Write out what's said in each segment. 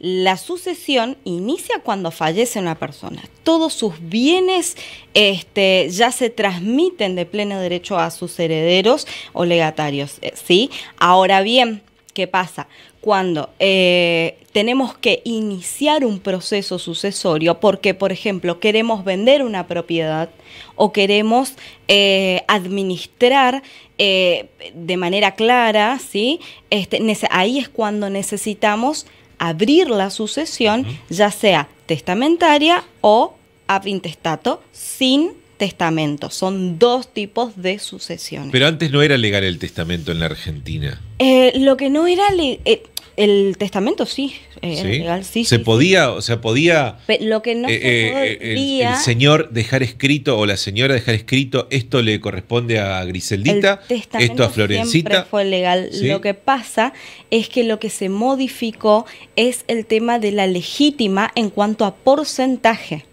La sucesión inicia cuando fallece una persona. Todos sus bienes este, ya se transmiten de pleno derecho a sus herederos o legatarios. Eh, ¿sí? Ahora bien, ¿qué pasa? Cuando eh, tenemos que iniciar un proceso sucesorio porque, por ejemplo, queremos vender una propiedad o queremos eh, administrar de manera clara, ¿sí? Este, ahí es cuando necesitamos abrir la sucesión, ya sea testamentaria o ab intestato, sin testamento. Son dos tipos de sucesiones. Pero antes no era legal el testamento en la Argentina. Eh, lo que no era... legal... Eh, el testamento eh, sí, legal, sí. Se podía, o sea, podía. lo que no eh, eh, el, señor dejar escrito o la señora dejar escrito, esto le corresponde a Griseldita, esto a Florencita. Siempre fue legal. Lo que pasa es que lo que se modificó es el tema de la legítima en cuanto a porcentaje.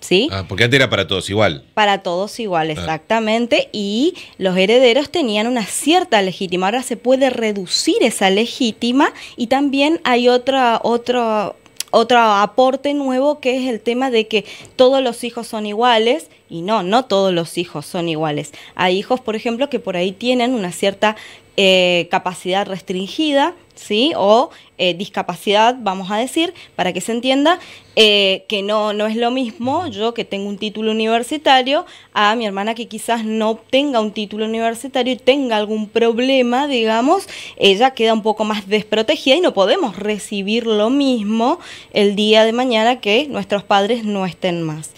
¿Sí? Ah, porque antes era para todos igual. Para todos igual, ah. exactamente. Y los herederos tenían una cierta legítima. Ahora se puede reducir esa legítima y también hay otra, otro otro aporte nuevo que es el tema de que todos los hijos son iguales y no, no todos los hijos son iguales. Hay hijos, por ejemplo, que por ahí tienen una cierta eh, capacidad restringida, ¿sí? O eh, discapacidad, vamos a decir, para que se entienda, eh, que no, no es lo mismo yo que tengo un título universitario a mi hermana que quizás no tenga un título universitario y tenga algún problema, digamos, ella queda un poco más desprotegida y no podemos recibir lo mismo el día de mañana que nuestros padres no estén más.